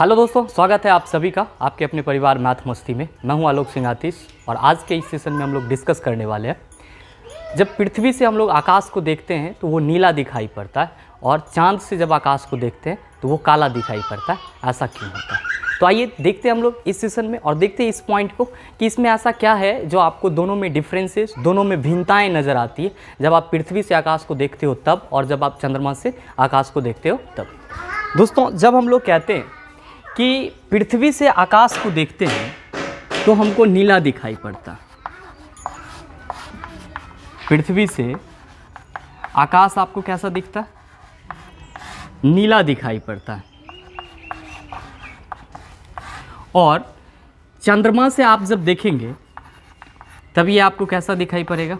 hello दोस्तों स्वागत है आप सभी का आपके अपने परिवार नाथ मस्ती में मैं हूं आलोक सिंह आतिश और आज के इस सेशन में हम लोग डिस्कस करने वाले हैं जब पृथ्वी से हम लोग आकाश को देखते हैं तो वो नीला दिखाई पड़ता है और चांद से जब आकाश को देखते हैं तो वो काला दिखाई पड़ता है ऐसा क्यों होता है तो आइए देखते हैं हम लोग इस सेशन में और देखते हैं इस पॉइंट को कि इसमें ऐसा क्या है जो आपको दोनों में डिफरेंसेस दोनों में भिन्नताएं नज़र आती है जब आप पृथ्वी से आकाश को देखते हो तब और जब आप चंद्रमा से आकाश को देखते हो तब दोस्तों जब हम लोग कहते हैं कि पृथ्वी से आकाश को देखते हैं तो हमको नीला दिखाई पड़ता पृथ्वी से आकाश आपको कैसा दिखता नीला दिखाई पड़ता है और चंद्रमा से आप जब देखेंगे तब ये आपको कैसा दिखाई पड़ेगा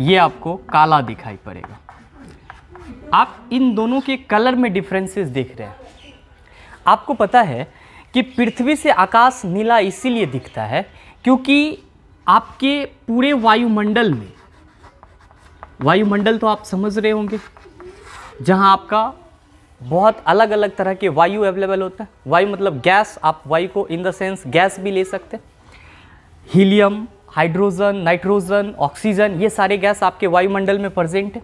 ये आपको काला दिखाई पड़ेगा आप इन दोनों के कलर में डिफरेंसेस देख रहे हैं आपको पता है कि पृथ्वी से आकाश नीला इसीलिए दिखता है क्योंकि आपके पूरे वायुमंडल में वायुमंडल तो आप समझ रहे होंगे जहाँ आपका बहुत अलग अलग तरह के वायु अवेलेबल होता है वायु मतलब गैस आप वायु को इन द सेंस गैस भी ले सकते हैं हीलियम हाइड्रोजन नाइट्रोजन ऑक्सीजन ये सारे गैस आपके वायुमंडल में प्रजेंट है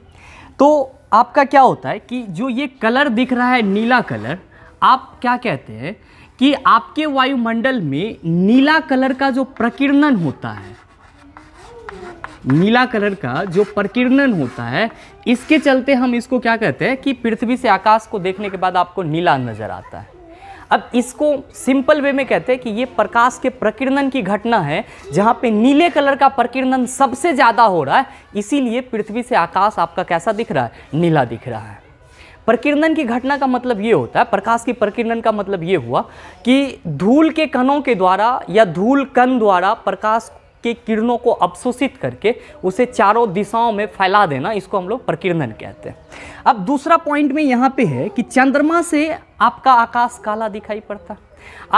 तो आपका क्या होता है कि जो ये कलर दिख रहा है नीला कलर आप क्या कहते हैं कि आपके वायुमंडल में नीला कलर का जो प्रकीर्णन होता है नीला कलर का जो प्रकीर्णन होता है इसके चलते हम इसको क्या कहते हैं कि पृथ्वी से आकाश को देखने के बाद आपको नीला नज़र आता है अब इसको सिंपल वे में कहते हैं कि ये प्रकाश के प्रकीर्णन की घटना है जहाँ पे नीले कलर का प्रकीर्णन सबसे ज़्यादा हो रहा है इसीलिए पृथ्वी से आकाश आपका कैसा दिख रहा है नीला दिख रहा है प्रकीर्णन की घटना का मतलब ये होता है प्रकाश की प्रकीर्णन का मतलब ये हुआ कि धूल के कणों के द्वारा या धूल कण द्वारा प्रकाश के किरणों को अवशोषित करके उसे चारों दिशाओं में फैला देना इसको हम लोग प्रकीर्णन कहते हैं अब दूसरा पॉइंट में यहाँ पे है कि चंद्रमा से आपका आकाश काला दिखाई पड़ता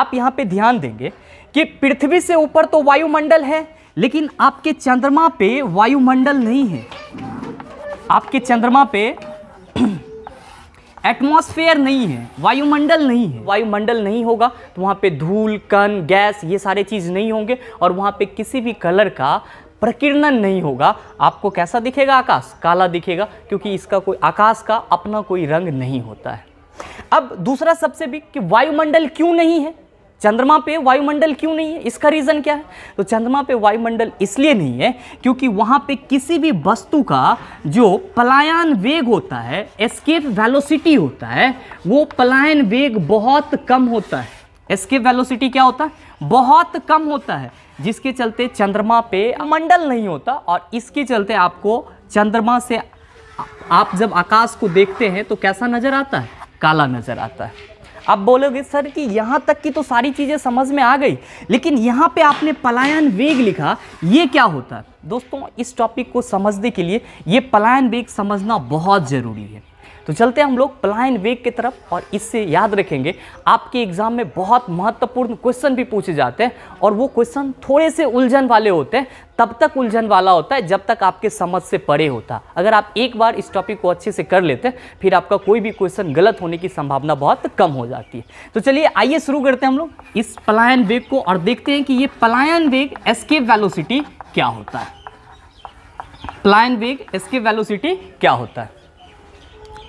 आप यहाँ पे ध्यान देंगे कि पृथ्वी से ऊपर तो वायुमंडल है लेकिन आपके चंद्रमा पे वायुमंडल नहीं है आपके चंद्रमा पे एटमॉस्फेयर नहीं है वायुमंडल नहीं है वायुमंडल नहीं होगा तो वहाँ पे धूल कण गैस ये सारे चीज़ नहीं होंगे और वहाँ पे किसी भी कलर का प्रकीर्णन नहीं होगा आपको कैसा दिखेगा आकाश काला दिखेगा क्योंकि इसका कोई आकाश का अपना कोई रंग नहीं होता है अब दूसरा सबसे भी कि वायुमंडल क्यों नहीं है चंद्रमा पे वायुमंडल क्यों नहीं है इसका रीज़न क्या है तो चंद्रमा पे वायुमंडल इसलिए नहीं है क्योंकि वहाँ पे किसी भी वस्तु का जो पलायन वेग होता है एस्केप वेलोसिटी होता है वो पलायन वेग बहुत कम होता है एस्केप वेलोसिटी क्या होता है बहुत कम होता है जिसके चलते चंद्रमा पे मंडल नहीं होता और इसके चलते आपको चंद्रमा से आप जब आकाश को देखते हैं तो कैसा नज़र आता है काला नज़र आता है आप बोलोगे सर कि यहाँ तक की तो सारी चीज़ें समझ में आ गई लेकिन यहाँ पे आपने पलायन वेग लिखा ये क्या होता है दोस्तों इस टॉपिक को समझने के लिए ये पलायन वेग समझना बहुत ज़रूरी है तो चलते हैं हम लोग प्लाइन वेग की तरफ और इससे याद रखेंगे आपके एग्ज़ाम में बहुत महत्वपूर्ण क्वेश्चन भी पूछे जाते हैं और वो क्वेश्चन थोड़े से उलझन वाले होते हैं तब तक उलझन वाला होता है जब तक आपके समझ से परे होता अगर आप एक बार इस टॉपिक को अच्छे से कर लेते हैं फिर आपका कोई भी क्वेश्चन गलत होने की संभावना बहुत कम हो जाती है तो चलिए आइए शुरू करते हैं हम लोग इस पलायन वेग को और देखते हैं कि ये पलायन वेग एस्केप वेलोसिटी क्या होता है पलायन वेग एस्केप वेलोसिटी क्या होता है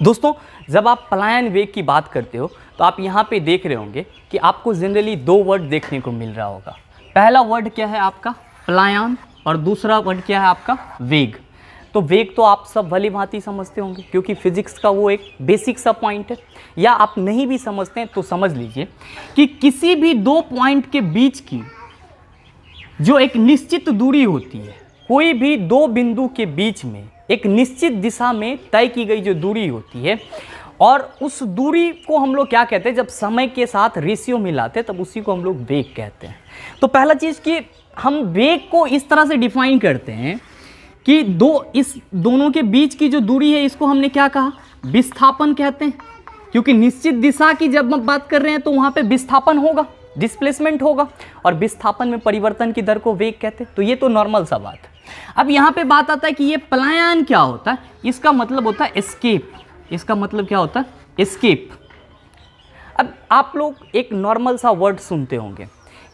दोस्तों जब आप पलायन वेग की बात करते हो तो आप यहाँ पे देख रहे होंगे कि आपको जनरली दो वर्ड देखने को मिल रहा होगा पहला वर्ड क्या है आपका पलायन और दूसरा वर्ड क्या है आपका वेग तो वेग तो आप सब भली भांति समझते होंगे क्योंकि फिजिक्स का वो एक बेसिक सा पॉइंट है या आप नहीं भी समझते हैं तो समझ लीजिए कि किसी भी दो पॉइंट के बीच की जो एक निश्चित दूरी होती है कोई भी दो बिंदु के बीच में एक निश्चित दिशा में तय की गई जो दूरी होती है और उस दूरी को हम लोग क्या कहते हैं जब समय के साथ रेशियो मिलाते हैं तब उसी को हम लोग वेग कहते हैं तो पहला चीज़ कि हम वेग को इस तरह से डिफाइन करते हैं कि दो इस दोनों के बीच की जो दूरी है इसको हमने क्या कहा विस्थापन कहते हैं क्योंकि निश्चित दिशा की जब हम बात कर रहे हैं तो वहाँ पर विस्थापन होगा डिस्प्लेसमेंट होगा और विस्थापन में परिवर्तन की दर को वेग कहते हैं तो ये तो नॉर्मल सा बात है अब यहाँ पे बात आता है कि ये पलायन क्या होता है इसका मतलब होता है एस्केप इसका मतलब क्या होता है एस्केप अब आप लोग एक नॉर्मल सा वर्ड सुनते होंगे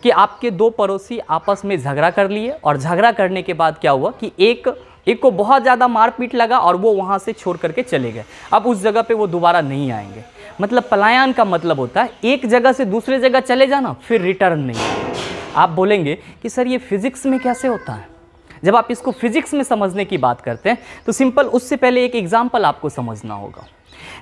कि आपके दो पड़ोसी आपस में झगड़ा कर लिए और झगड़ा करने के बाद क्या हुआ कि एक एक को बहुत ज़्यादा मारपीट लगा और वो वहाँ से छोड़ करके चले गए अब उस जगह पे वो दोबारा नहीं आएंगे मतलब पलायन का मतलब होता है एक जगह से दूसरे जगह चले जाना फिर रिटर्न नहीं आप बोलेंगे कि सर ये फिज़िक्स में कैसे होता है जब आप इसको फिजिक्स में समझने की बात करते हैं तो सिंपल उससे पहले एक एग्जाम्पल आपको समझना होगा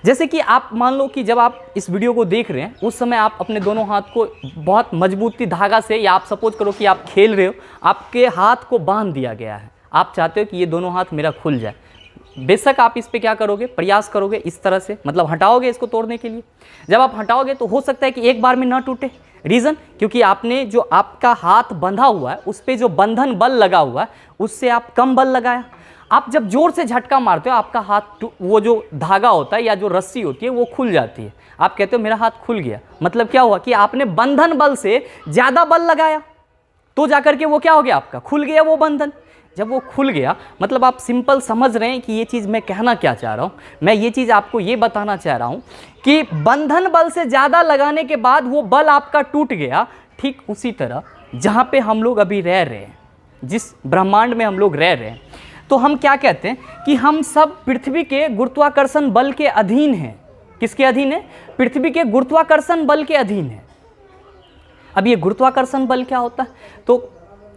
जैसे कि आप मान लो कि जब आप इस वीडियो को देख रहे हैं उस समय आप अपने दोनों हाथ को बहुत मजबूती धागा से या आप सपोज करो कि आप खेल रहे हो आपके हाथ को बांध दिया गया है आप चाहते हो कि ये दोनों हाथ मेरा खुल जाए बेशक आप इस पे क्या करोगे प्रयास करोगे इस तरह से मतलब हटाओगे इसको तोड़ने के लिए जब आप हटाओगे तो हो सकता है कि एक बार में ना टूटे रीज़न क्योंकि आपने जो आपका हाथ बंधा हुआ है उस पर जो बंधन बल लगा हुआ है उससे आप कम बल लगाया आप जब जोर से झटका मारते हो आपका हाथ वो जो धागा होता है या जो रस्सी होती है वो खुल जाती है आप कहते हो मेरा हाथ खुल गया मतलब क्या हुआ कि आपने बंधन बल से ज़्यादा बल लगाया तो जाकर के वो क्या हो गया आपका खुल गया वो बंधन जब वो खुल गया मतलब आप सिंपल समझ रहे हैं कि ये चीज़ मैं कहना क्या चाह रहा हूँ मैं ये चीज़ आपको ये बताना चाह रहा हूँ कि बंधन बल से ज़्यादा लगाने के बाद वो बल आपका टूट गया ठीक उसी तरह जहाँ पे हम लोग अभी रह रहे हैं जिस ब्रह्मांड में हम लोग रह रहे हैं तो हम क्या कहते हैं कि हम सब पृथ्वी के गुरुत्वाकर्षण बल के अधीन हैं किसके अधीन है पृथ्वी के गुरुत्वाकर्षण बल के अधीन है अब ये गुरुत्वाकर्षण बल क्या होता है तो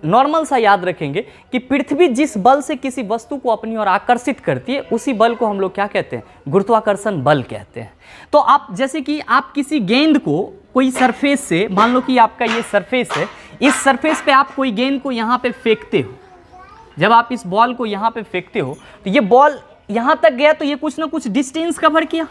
नॉर्मल सा याद रखेंगे कि पृथ्वी जिस बल से किसी वस्तु को अपनी ओर आकर्षित करती है उसी बल को हम लोग क्या कहते हैं गुरुत्वाकर्षण बल कहते हैं तो आप जैसे कि आप किसी गेंद को कोई सरफेस से मान लो कि आपका ये सरफेस है इस सरफेस पे आप कोई गेंद को यहाँ पे फेंकते हो जब आप इस बॉल को यहाँ पे फेंकते हो तो ये बॉल यहाँ तक गया तो ये कुछ ना कुछ डिस्टेंस कवर किया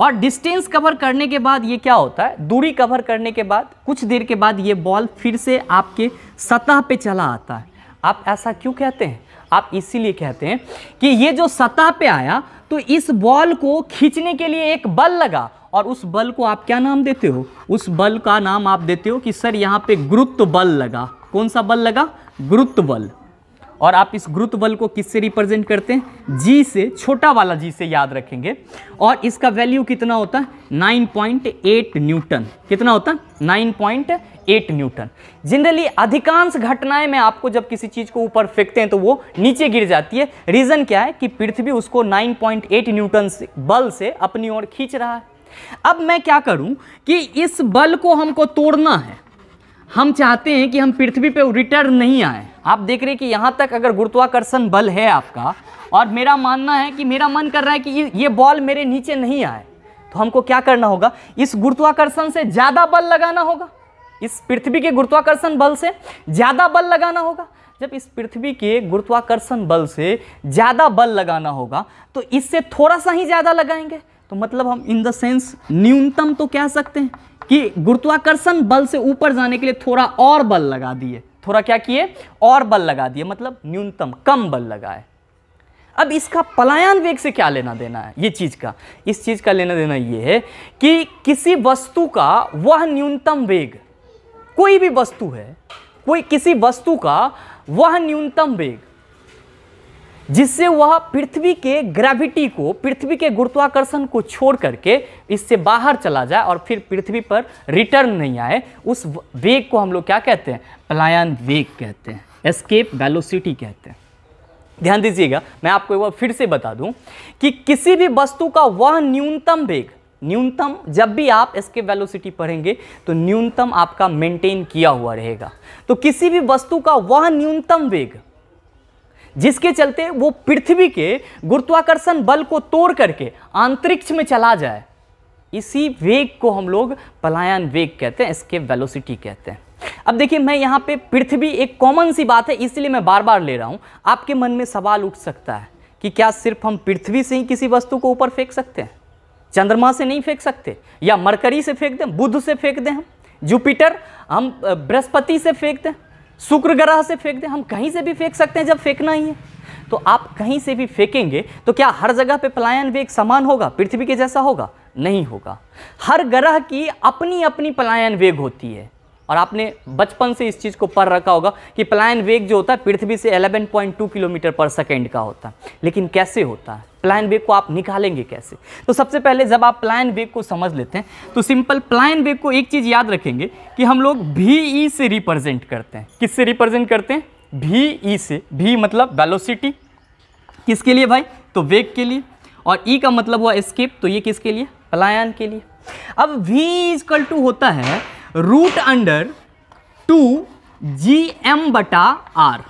और डिस्टेंस कवर करने के बाद ये क्या होता है दूरी कवर करने के बाद कुछ देर के बाद ये बॉल फिर से आपके सतह पे चला आता है आप ऐसा क्यों कहते हैं आप इसीलिए कहते हैं कि ये जो सतह पे आया तो इस बॉल को खींचने के लिए एक बल लगा और उस बल को आप क्या नाम देते हो उस बल का नाम आप देते हो कि सर यहाँ पे गुरुत्व बल लगा कौन सा बल लगा गुरुत्व बल और आप इस गुरुत्व बल को किससे रिप्रेजेंट करते हैं जी से छोटा वाला जी से याद रखेंगे और इसका वैल्यू कितना होता है 9.8 न्यूटन कितना होता है 9.8 न्यूटन जनरली अधिकांश घटनाएं में आपको जब किसी चीज़ को ऊपर फेंकते हैं तो वो नीचे गिर जाती है रीज़न क्या है कि पृथ्वी उसको 9.8 न्यूटन बल से अपनी ओर खींच रहा है अब मैं क्या करूं कि इस बल को हमको तोड़ना है हम चाहते हैं कि हम पृथ्वी पे रिटर्न नहीं आए आप देख रहे हैं कि यहाँ तक अगर गुरुत्वाकर्षण बल है आपका और मेरा मानना है कि मेरा मन कर रहा है कि ये बॉल मेरे नीचे नहीं आए तो हमको क्या करना होगा इस गुरुत्वाकर्षण से ज़्यादा बल लगाना होगा इस पृथ्वी के गुरुत्वाकर्षण बल से ज़्यादा बल लगाना होगा जब इस पृथ्वी के गुरुत्वाकर्षण बल से ज़्यादा बल लगाना होगा तो इससे थोड़ा सा ही ज़्यादा लगाएंगे तो मतलब हम इन द सेंस न्यूनतम तो कह सकते हैं कि गुरुत्वाकर्षण बल से ऊपर जाने के लिए थोड़ा और बल लगा दिए थोड़ा क्या किए और बल लगा दिए मतलब न्यूनतम कम बल लगाए अब इसका पलायन वेग से क्या लेना देना है ये चीज़ का इस चीज़ का लेना देना ये है कि किसी वस्तु का वह न्यूनतम वेग कोई भी वस्तु है कोई किसी वस्तु का वह न्यूनतम वेग जिससे वह पृथ्वी के ग्रेविटी को पृथ्वी के गुरुत्वाकर्षण को छोड़ करके इससे बाहर चला जाए और फिर पृथ्वी पर रिटर्न नहीं आए उस वेग को हम लोग क्या कहते हैं पलायन वेग कहते हैं एस्केप वेलोसिटी कहते हैं ध्यान दीजिएगा मैं आपको एक बार फिर से बता दूं कि किसी भी वस्तु का वह न्यूनतम वेग न्यूनतम जब भी आप इसके वेलोसिटी पढ़ेंगे तो न्यूनतम आपका मेंटेन किया हुआ रहेगा तो किसी भी वस्तु का वह न्यूनतम वेग जिसके चलते वो पृथ्वी के गुरुत्वाकर्षण बल को तोड़ करके अंतरिक्ष में चला जाए इसी वेग को हम लोग पलायन वेग कहते हैं इसके वेलोसिटी कहते हैं अब देखिए मैं यहाँ पे पृथ्वी एक कॉमन सी बात है इसलिए मैं बार बार ले रहा हूँ आपके मन में सवाल उठ सकता है कि क्या सिर्फ हम पृथ्वी से ही किसी वस्तु को ऊपर फेंक सकते हैं चंद्रमा से नहीं फेंक सकते या मरकरी से फेंक दें बुध से फेंक दें हम जुपिटर हम बृहस्पति से फेंक दें शुक्र ग्रह से फेंक दें हम कहीं से भी फेंक सकते हैं जब फेंकना ही है तो आप कहीं से भी फेंकेंगे तो क्या हर जगह पे पलायन भी एक समान होगा पृथ्वी के जैसा होगा नहीं होगा हर ग्रह की अपनी अपनी पलायन वेग होती है और आपने बचपन से इस चीज़ को पढ़ रखा होगा कि प्लान वेग जो होता है पृथ्वी से 11.2 किलोमीटर पर सेकेंड का होता है लेकिन कैसे होता है प्लान वेग को आप निकालेंगे कैसे तो सबसे पहले जब आप प्लान वेग को समझ लेते हैं तो सिंपल प्लान वेग को एक चीज़ याद रखेंगे कि हम लोग भी ई e से रिप्रेजेंट करते हैं किससे रिप्रेजेंट करते हैं भी ई e से भी मतलब वेलोसिटी किसके लिए भाई तो वेग के लिए और ई e का मतलब हुआ स्केप तो ये किसके लिए पलायन के लिए अब वी इजकल टू होता है root under two G M बटा R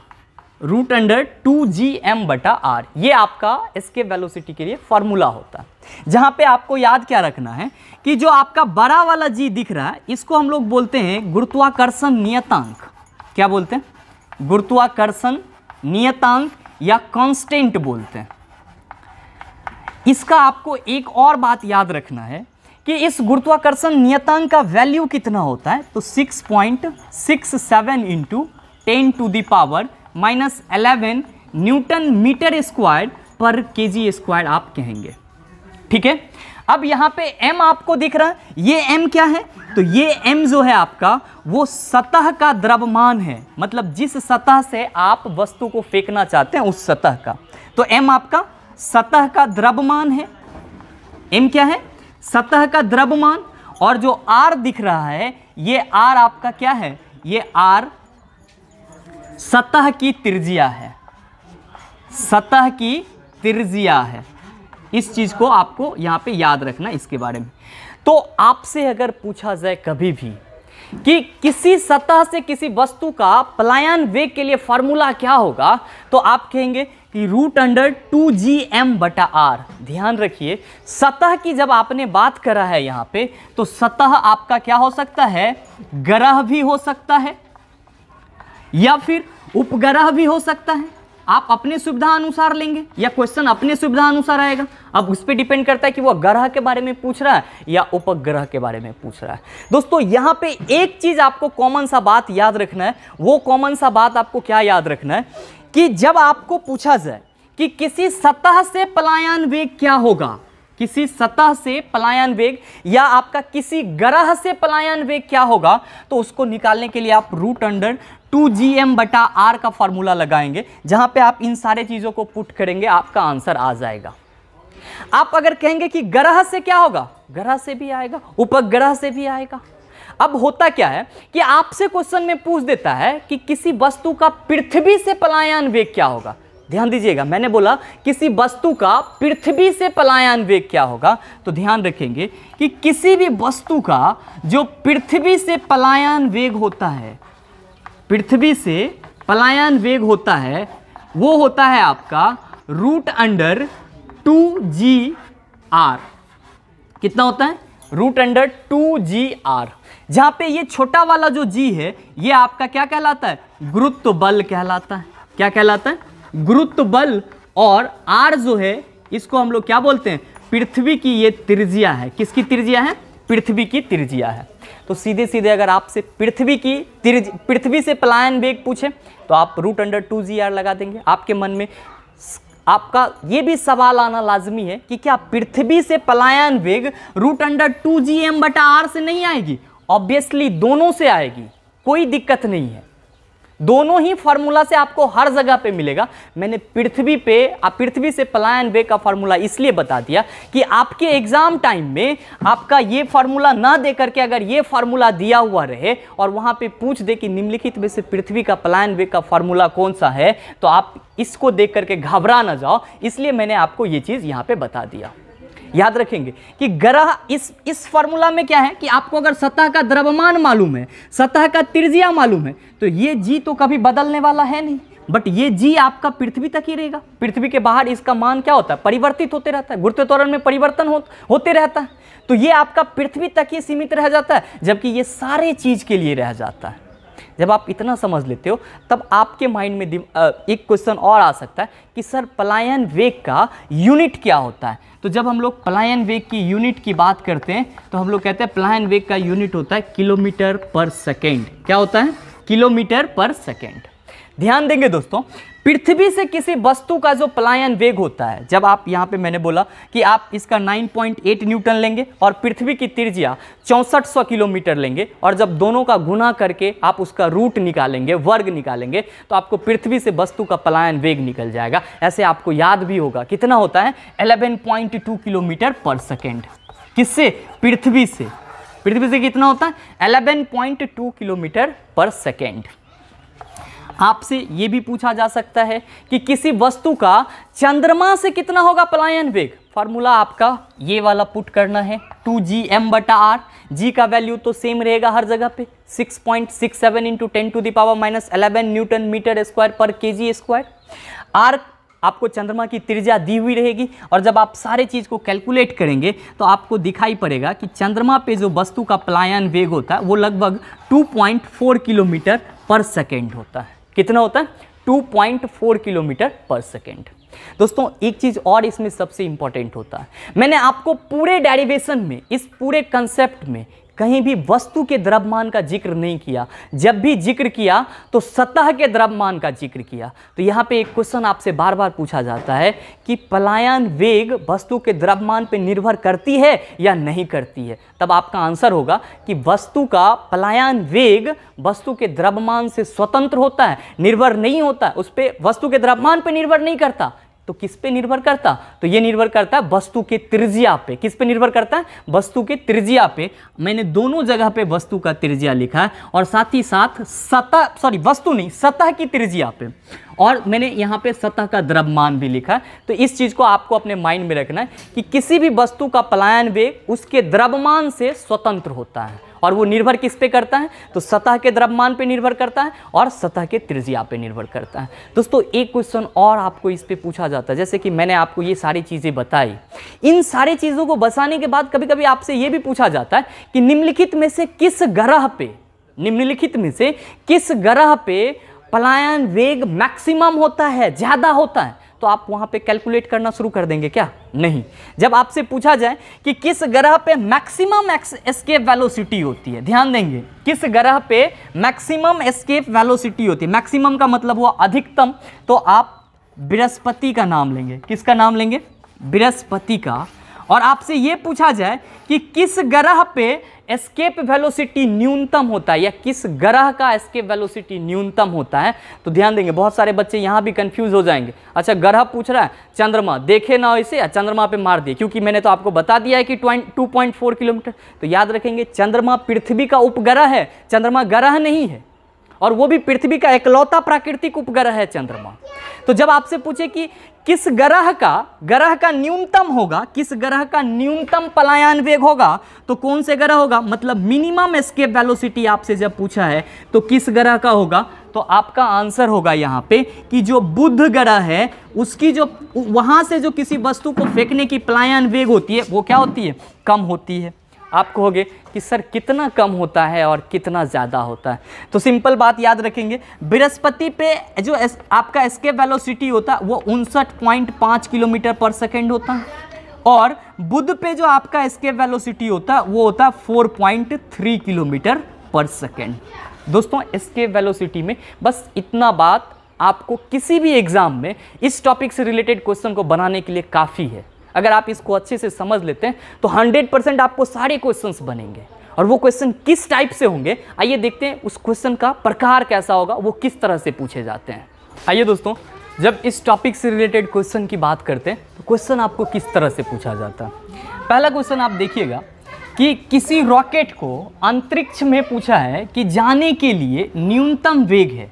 root under two G M बटा आर ये आपका इसके वेलोसिटी के लिए फॉर्मूला होता है जहाँ पे आपको याद क्या रखना है कि जो आपका बड़ा वाला जी दिख रहा है इसको हम लोग बोलते हैं गुरुत्वाकर्षण नियतांक क्या बोलते हैं गुरुत्वाकर्षण नियतांक या कांस्टेंट बोलते हैं इसका आपको एक और बात याद रखना है कि इस गुरुत्वाकर्षण नियतांक का वैल्यू कितना होता है तो 6.67 point six seven into ten to the power minus eleven newton metre square per K ji square आप कहेंगे ठीक है अब यहाँ पे m आपको दिख रहा है ये m क्या है तो ये m जो है आपका वो सतह का द्रव्यमान है मतलब जिस सतह से आप वस्तु को फेंकना चाहते हैं उस सतह का तो m आपका सतह का द्रव्यमान है m क्या है सतह का द्रव्यमान और जो आर दिख रहा है ये आर आपका क्या है ये आर सतह की त्रिज्या है सतह की त्रिज्या है इस चीज़ को आपको यहाँ पे याद रखना इसके बारे में तो आपसे अगर पूछा जाए कभी भी कि किसी सतह से किसी वस्तु का पलायन वेग के लिए फार्मूला क्या होगा तो आप कहेंगे कि root under two G M बटा आर ध्यान रखिए सतह की जब आपने बात करा है यहाँ पे तो सतह आपका क्या हो सकता है ग्रह भी हो सकता है या फिर उपग्रह भी हो सकता है आप अपने सुविधा अनुसार लेंगे या क्वेश्चन अपने सुविधा अनुसार आएगा अब उस पर डिपेंड करता है कि वो ग्रह के बारे में पूछ रहा है या उपग्रह के बारे में पूछ रहा है दोस्तों यहां पे एक चीज़ आपको कॉमन सा बात याद रखना है वो कॉमन सा बात आपको क्या याद रखना है कि जब आपको पूछा जाए कि किसी सतह से पलायन वेग क्या होगा किसी सतह से पलायन वेग या आपका किसी ग्रह से पलायन वेग क्या होगा तो उसको निकालने के लिए आप root under two G M बटा आर का फॉर्मूला लगाएंगे जहां पे आप इन सारे चीज़ों को पुट करेंगे आपका आंसर आ जाएगा आप अगर कहेंगे कि ग्रह से क्या होगा ग्रह से भी आएगा उपग्रह से भी आएगा अब होता क्या है कि आपसे क्वेश्चन में पूछ देता है कि किसी वस्तु का पृथ्वी से पलायन वेग क्या होगा ध्यान दीजिएगा मैंने बोला किसी वस्तु का पृथ्वी से पलायन वेग क्या होगा तो ध्यान रखेंगे कि किसी भी वस्तु का जो पृथ्वी से पलायन वेग होता है पृथ्वी से पलायन वेग होता है वो होता है आपका root under two G R कितना होता है root under two G R जहां पे ये छोटा वाला जो जी है ये आपका क्या कहलाता है गुरुत्व बल कहलाता है क्या कहलाता है गुरुत्व बल और आर जो है इसको हम लोग क्या बोलते हैं पृथ्वी की ये त्रिज्या है किसकी त्रिज्या है पृथ्वी की त्रिज्या है तो सीधे सीधे अगर आपसे पृथ्वी की त्रिज पृथ्वी से पलायन वेग पूछे तो आप root under two G R लगा देंगे आपके मन में आपका ये भी सवाल आना लाजमी है कि क्या पृथ्वी से पलायन वेग root under two G M बटा आर से नहीं आएगी ऑब्वियसली दोनों से आएगी कोई दिक्कत नहीं है दोनों ही फार्मूला से आपको हर जगह पे मिलेगा मैंने पृथ्वी पे आप पृथ्वी से पलायन वे का फार्मूला इसलिए बता दिया कि आपके एग्जाम टाइम में आपका ये फार्मूला ना दे करके अगर ये फार्मूला दिया हुआ रहे और वहाँ पे पूछ दे कि निम्नलिखित में से पृथ्वी का पलायन वे का फार्मूला कौन सा है तो आप इसको देख करके घबरा ना जाओ इसलिए मैंने आपको ये चीज़ यहाँ पर बता दिया याद रखेंगे कि ग्रह इस इस फॉर्मूला में क्या है कि आपको अगर सतह का द्रव्यमान मालूम है सतह का तिरजिया मालूम है तो ये जी तो कभी बदलने वाला है नहीं बट ये जी आपका पृथ्वी तक ही रहेगा पृथ्वी के बाहर इसका मान क्या होता है परिवर्तित होते रहता है त्वरण में परिवर्तन हो, होते रहता है तो ये आपका पृथ्वी तक ही सीमित रह जाता है जबकि ये सारे चीज़ के लिए रह जाता है जब आप इतना समझ लेते हो तब आपके माइंड में एक क्वेश्चन और आ सकता है कि सर पलायन वेग का यूनिट क्या होता है तो जब हम लोग पलायन वेग की यूनिट की बात करते हैं तो हम लोग कहते हैं पलायन वेग का यूनिट होता है किलोमीटर पर सेकेंड क्या होता है किलोमीटर पर सेकेंड ध्यान देंगे दोस्तों पृथ्वी से किसी वस्तु का जो पलायन वेग होता है जब आप यहाँ पे मैंने बोला कि आप इसका 9.8 न्यूटन लेंगे और पृथ्वी की त्रिज्या चौंसठ सौ किलोमीटर लेंगे और जब दोनों का गुना करके आप उसका रूट निकालेंगे वर्ग निकालेंगे तो आपको पृथ्वी से वस्तु का पलायन वेग निकल जाएगा ऐसे आपको याद भी होगा कितना होता है एलेवन किलोमीटर पर सेकेंड किससे पृथ्वी से पृथ्वी से कितना होता है एलेवन किलोमीटर पर सेकेंड आपसे ये भी पूछा जा सकता है कि किसी वस्तु का चंद्रमा से कितना होगा पलायन वेग फार्मूला आपका ये वाला पुट करना है टू जी एम बटा आर जी का वैल्यू तो सेम रहेगा हर जगह पे 6.67 point six seven into ten to the power minus eleven newton metre square per K ji square are आपको चंद्रमा की त्रिज्या दी हुई रहेगी और जब आप सारे चीज़ को कैलकुलेट करेंगे तो आपको दिखाई पड़ेगा कि चंद्रमा पे जो वस्तु का पलायन वेग होता है वो लगभग 2.4 किलोमीटर पर सेकेंड होता है कितना होता है 2.4 किलोमीटर पर सेकेंड दोस्तों एक चीज़ और इसमें सबसे इंपॉर्टेंट होता है मैंने आपको पूरे डेरिवेशन में इस पूरे कंसेप्ट में कहीं भी वस्तु के द्रव्यमान का जिक्र नहीं किया जब भी जिक्र किया तो सतह के द्रव्यमान का जिक्र किया तो यहाँ पे एक क्वेश्चन आपसे बार बार पूछा जाता है कि पलायन वेग वस्तु के द्रव्यमान पे निर्भर करती है या नहीं करती है तब आपका आंसर होगा कि वस्तु का पलायन वेग वस्तु के द्रव्यमान से स्वतंत्र होता है निर्भर नहीं होता उस पर वस्तु के द्रव्यमान पर निर्भर नहीं करता तो किस पे निर्भर करता तो ये निर्भर करता है वस्तु के त्रिज्या पे किस पे निर्भर करता है वस्तु के त्रिज्या पे मैंने दोनों जगह पे वस्तु का त्रिज्या लिखा है और साथ ही साथ सतह सॉरी वस्तु नहीं सतह की त्रिज्या पे और मैंने यहाँ पे सतह का द्रव्यमान भी लिखा है तो इस चीज़ को आपको अपने माइंड में रखना है कि किसी भी वस्तु का पलायन वेग उसके द्रव्यमान से स्वतंत्र होता है और वो निर्भर किस पे करता है तो सतह के द्रव्यमान पे निर्भर करता है और सतह के त्रिज्या पे निर्भर करता है दोस्तों एक क्वेश्चन और आपको इस पर पूछा जाता है जैसे कि मैंने आपको ये सारी चीज़ें बताई इन सारी चीज़ों को बसाने के बाद कभी कभी आपसे ये भी पूछा जाता है कि निम्नलिखित में से किस ग्रह पे निम्नलिखित में से किस ग्रह पे पलायन वेग मैक्सिमम होता है ज़्यादा होता है तो आप वहां पे कैलकुलेट करना शुरू कर देंगे क्या नहीं जब आपसे पूछा जाए कि किस ग्रह पे मैक्सिमम एस्केप वेलोसिटी होती है ध्यान देंगे किस ग्रह पे मैक्सिमम एस्केप वेलोसिटी होती है मैक्सिमम का मतलब हुआ अधिकतम तो आप बृहस्पति का नाम लेंगे किसका नाम लेंगे बृहस्पति का और आपसे ये पूछा जाए कि किस ग्रह पे एस्केप वेलोसिटी न्यूनतम होता है या किस ग्रह का एस्केप वेलोसिटी न्यूनतम होता है तो ध्यान देंगे बहुत सारे बच्चे यहाँ भी कंफ्यूज हो जाएंगे अच्छा ग्रह पूछ रहा है चंद्रमा देखे ना इसे या चंद्रमा पे मार दिए क्योंकि मैंने तो आपको बता दिया है कि टू किलोमीटर तो याद रखेंगे चंद्रमा पृथ्वी का उपग्रह है चंद्रमा ग्रह नहीं है और वो भी पृथ्वी का एकलौता प्राकृतिक उपग्रह है चंद्रमा तो जब आपसे पूछे कि किस ग्रह का ग्रह का न्यूनतम होगा किस ग्रह का न्यूनतम पलायन वेग होगा तो कौन से ग्रह होगा मतलब मिनिमम स्केप वेलोसिटी आपसे जब पूछा है तो किस ग्रह का होगा तो आपका आंसर होगा यहाँ पे कि जो बुद्ध ग्रह है उसकी जो वहाँ से जो किसी वस्तु को फेंकने की पलायन वेग होती है वो क्या होती है कम होती है आप कहोगे कि सर कितना कम होता है और कितना ज़्यादा होता है तो सिंपल बात याद रखेंगे बृहस्पति पे जो एस, आपका एस्केप वेलोसिटी होता है वो उनसठ किलोमीटर पर सेकेंड होता है और बुध पे जो आपका एस्केप वेलोसिटी होता है वो होता है थ्री किलोमीटर पर सेकेंड दोस्तों एस्केप वेलोसिटी में बस इतना बात आपको किसी भी एग्ज़ाम में इस टॉपिक से रिलेटेड क्वेश्चन को बनाने के लिए काफ़ी है अगर आप इसको अच्छे से समझ लेते हैं तो 100 परसेंट आपको सारे क्वेश्चंस बनेंगे और वो क्वेश्चन किस टाइप से होंगे आइए देखते हैं उस क्वेश्चन का प्रकार कैसा होगा वो किस तरह से पूछे जाते हैं आइए दोस्तों जब इस टॉपिक से रिलेटेड क्वेश्चन की बात करते हैं तो क्वेश्चन आपको किस तरह से पूछा जाता है पहला क्वेश्चन आप देखिएगा कि किसी रॉकेट को अंतरिक्ष में पूछा है कि जाने के लिए न्यूनतम वेग है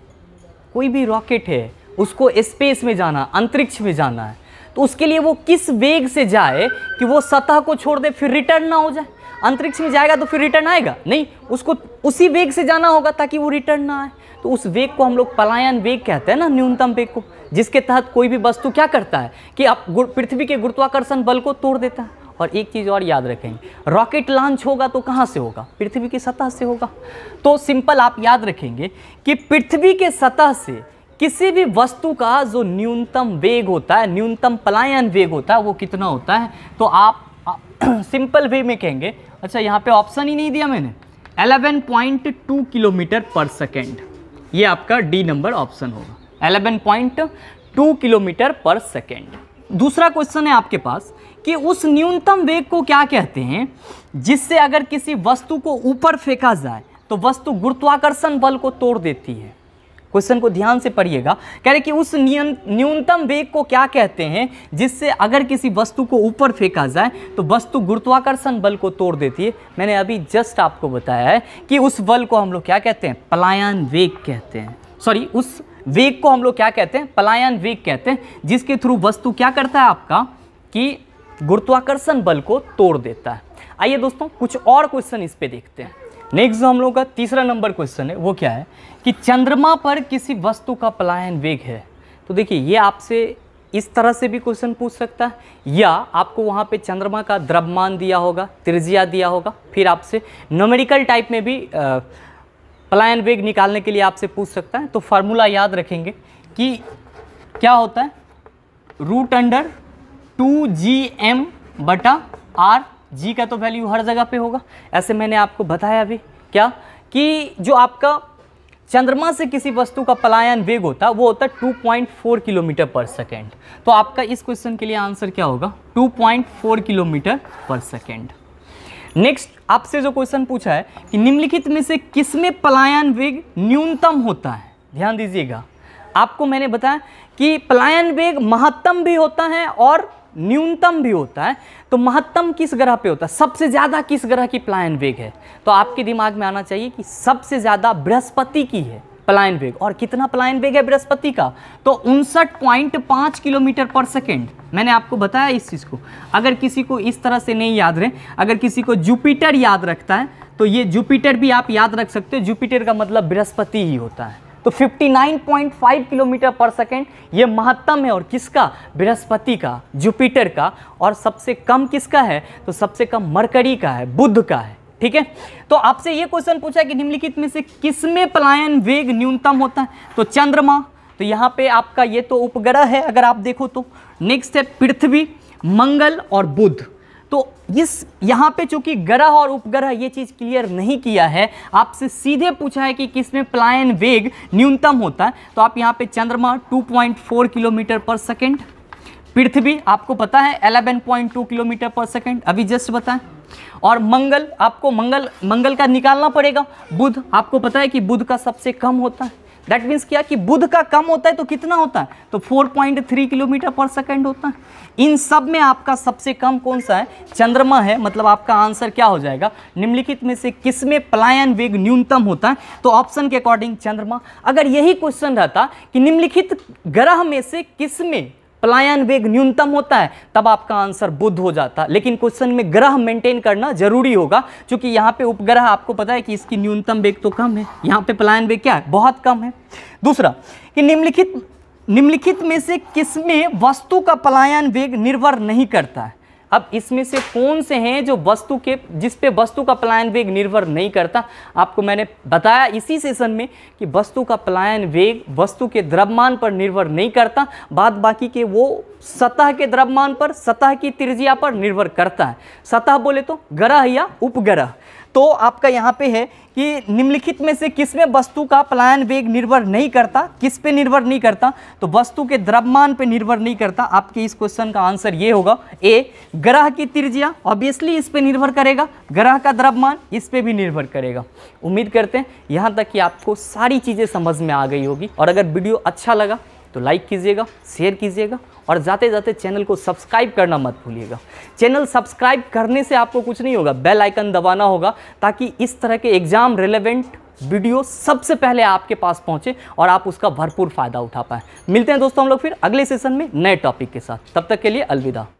कोई भी रॉकेट है उसको स्पेस में जाना अंतरिक्ष में जाना है तो उसके लिए वो किस वेग से जाए कि वो सतह को छोड़ दे फिर रिटर्न ना हो जाए अंतरिक्ष में जाएगा तो फिर रिटर्न आएगा नहीं उसको उसी वेग से जाना होगा ताकि वो रिटर्न ना आए तो उस वेग को हम लोग पलायन वेग कहते हैं ना न्यूनतम वेग को जिसके तहत कोई भी वस्तु क्या करता है कि आप पृथ्वी के गुरुत्वाकर्षण बल को तोड़ देता है और एक चीज़ और याद रखेंगे रॉकेट लॉन्च होगा तो कहाँ से होगा पृथ्वी की सतह से होगा तो सिंपल आप याद रखेंगे कि पृथ्वी के सतह से किसी भी वस्तु का जो न्यूनतम वेग होता है न्यूनतम पलायन वेग होता है वो कितना होता है तो आप सिंपल वे में कहेंगे अच्छा यहाँ पे ऑप्शन ही नहीं दिया मैंने 11.2 किलोमीटर पर सेकेंड ये आपका डी नंबर ऑप्शन होगा 11.2 किलोमीटर पर सेकेंड दूसरा क्वेश्चन है आपके पास कि उस न्यूनतम वेग को क्या कहते हैं जिससे अगर किसी वस्तु को ऊपर फेंका जाए तो वस्तु गुरुत्वाकर्षण बल को तोड़ देती है क्वेश्चन को ध्यान से पढ़िएगा कह रहे कि उस न्यूनतम वेग को क्या कहते हैं जिससे अगर किसी वस्तु को ऊपर फेंका जाए तो वस्तु गुरुत्वाकर्षण बल को तोड़ देती है मैंने अभी जस्ट आपको बताया है कि उस बल को हम लोग क्या कहते हैं पलायन वेग कहते हैं सॉरी उस वेग को हम लोग क्या कहते हैं पलायन वेग कहते हैं जिसके थ्रू वस्तु क्या करता है आपका कि गुरुत्वाकर्षण बल को तोड़ देता है आइए दोस्तों कुछ और क्वेश्चन इस पर देखते हैं नेक्स्ट जो हम लोग का तीसरा नंबर क्वेश्चन है वो क्या है कि चंद्रमा पर किसी वस्तु का पलायन वेग है तो देखिए ये आपसे इस तरह से भी क्वेश्चन पूछ सकता है या आपको वहाँ पे चंद्रमा का द्रव्यमान दिया होगा त्रिज्या दिया होगा फिर आपसे नोमेरिकल टाइप में भी पलायन वेग निकालने के लिए आपसे पूछ सकता है तो फार्मूला याद रखेंगे कि क्या होता है root under two G M बटा आर जी का तो वैल्यू हर जगह पे होगा ऐसे मैंने आपको बताया अभी क्या कि जो आपका चंद्रमा से किसी वस्तु का पलायन वेग होता वो होता 2.4 किलोमीटर पर सेकेंड तो आपका इस क्वेश्चन के लिए आंसर क्या होगा 2.4 किलोमीटर पर सेकेंड नेक्स्ट आपसे जो क्वेश्चन पूछा है कि निम्नलिखित में से किसमें पलायन वेग न्यूनतम होता है ध्यान दीजिएगा आपको मैंने बताया कि पलायन वेग महत्तम भी होता है और न्यूनतम भी होता है तो महत्तम किस ग्रह पे होता है सबसे ज़्यादा किस ग्रह की प्लायन वेग है तो आपके दिमाग में आना चाहिए कि सबसे ज़्यादा बृहस्पति की है प्लायन वेग और कितना प्लायन वेग है बृहस्पति का तो उनसठ पॉइंट पाँच किलोमीटर पर सेकेंड मैंने आपको बताया इस चीज़ को अगर किसी को इस तरह से नहीं याद रहे अगर किसी को जुपिटर याद रखता है तो ये जुपिटर भी आप याद रख सकते हो जुपिटर का मतलब बृहस्पति ही होता है तो 59.5 किलोमीटर पर सेकेंड ये महत्तम है और किसका बृहस्पति का जुपिटर का और सबसे कम किसका है तो सबसे कम मरकरी का है बुद्ध का है ठीक है तो आपसे ये क्वेश्चन पूछा कि निम्नलिखित में से किसमें पलायन वेग न्यूनतम होता है तो चंद्रमा तो यहाँ पे आपका ये तो उपग्रह है अगर आप देखो तो नेक्स्ट है पृथ्वी मंगल और बुध तो इस यहाँ पे चूंकि ग्रह और उपग्रह ये चीज़ क्लियर नहीं किया है आपसे सीधे पूछा है कि किसमें प्लायन वेग न्यूनतम होता है तो आप यहाँ पे चंद्रमा 2.4 किलोमीटर पर सेकंड पृथ्वी आपको पता है 11.2 किलोमीटर पर सेकंड अभी जस्ट बताएं और मंगल आपको मंगल मंगल का निकालना पड़ेगा बुध आपको पता है कि बुध का सबसे कम होता है दैट मीन्स क्या कि बुध का कम होता है तो कितना होता है तो 4.3 किलोमीटर पर सेकेंड होता है इन सब में आपका सबसे कम कौन सा है चंद्रमा है मतलब आपका आंसर क्या हो जाएगा निम्नलिखित में से किस में पलायन वेग न्यूनतम होता है तो ऑप्शन के अकॉर्डिंग चंद्रमा अगर यही क्वेश्चन रहता कि निम्नलिखित ग्रह में से किस में पलायन वेग न्यूनतम होता है तब आपका आंसर बुद्ध हो जाता है लेकिन क्वेश्चन में ग्रह मेंटेन करना जरूरी होगा क्योंकि यहाँ पे उपग्रह आपको पता है कि इसकी न्यूनतम वेग तो कम है यहाँ पे पलायन वेग क्या है बहुत कम है दूसरा कि निम्नलिखित निम्नलिखित में से किसमें वस्तु का पलायन वेग निर्भर नहीं करता है अब इसमें से कौन से हैं जो वस्तु के जिस पे वस्तु का पलायन वेग निर्भर नहीं करता आपको मैंने बताया इसी सेशन में कि वस्तु का पलायन वेग वस्तु के द्रव्यमान पर निर्भर नहीं करता बाद बाकी के वो सतह के द्रव्यमान पर सतह की त्रिज्या पर निर्भर करता है सतह बोले तो ग्रह या उपग्रह तो आपका यहाँ पे है कि निम्नलिखित में से किस में वस्तु का पलायन वेग निर्भर नहीं करता किस पे निर्भर नहीं करता तो वस्तु के द्रव्यमान पे निर्भर नहीं करता आपके इस क्वेश्चन का आंसर ये होगा ए ग्रह की त्रिज्या ऑब्वियसली इस पे निर्भर करेगा ग्रह का द्रव्यमान इस पे भी निर्भर करेगा उम्मीद करते हैं यहाँ तक कि आपको सारी चीज़ें समझ में आ गई होगी और अगर वीडियो अच्छा लगा तो लाइक कीजिएगा शेयर कीजिएगा और जाते जाते चैनल को सब्सक्राइब करना मत भूलिएगा चैनल सब्सक्राइब करने से आपको कुछ नहीं होगा बेल आइकन दबाना होगा ताकि इस तरह के एग्ज़ाम रिलेवेंट वीडियो सबसे पहले आपके पास पहुंचे और आप उसका भरपूर फ़ायदा उठा पाएँ मिलते हैं दोस्तों हम लोग फिर अगले सेशन में नए टॉपिक के साथ तब तक के लिए अलविदा